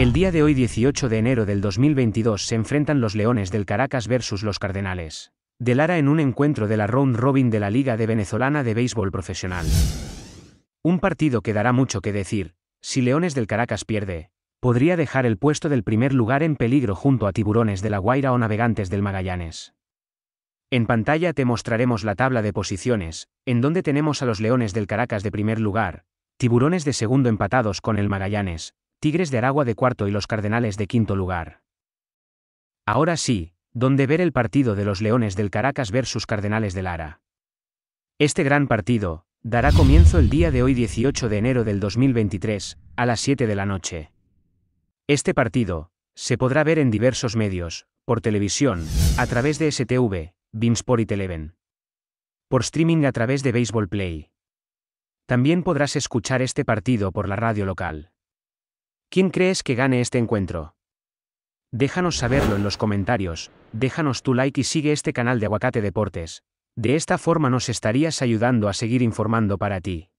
El día de hoy 18 de enero del 2022 se enfrentan los Leones del Caracas versus los Cardenales. De Lara en un encuentro de la Round Robin de la Liga de Venezolana de Béisbol Profesional. Un partido que dará mucho que decir, si Leones del Caracas pierde, podría dejar el puesto del primer lugar en peligro junto a Tiburones de la Guaira o Navegantes del Magallanes. En pantalla te mostraremos la tabla de posiciones, en donde tenemos a los Leones del Caracas de primer lugar, Tiburones de segundo empatados con el Magallanes, Tigres de Aragua de cuarto y los Cardenales de quinto lugar. Ahora sí, donde ver el partido de los Leones del Caracas versus Cardenales de Lara. Este gran partido, dará comienzo el día de hoy 18 de enero del 2023, a las 7 de la noche. Este partido, se podrá ver en diversos medios, por televisión, a través de STV, Beansport y Televen. Por streaming a través de Baseball Play. También podrás escuchar este partido por la radio local. ¿Quién crees que gane este encuentro? Déjanos saberlo en los comentarios, déjanos tu like y sigue este canal de Aguacate Deportes. De esta forma nos estarías ayudando a seguir informando para ti.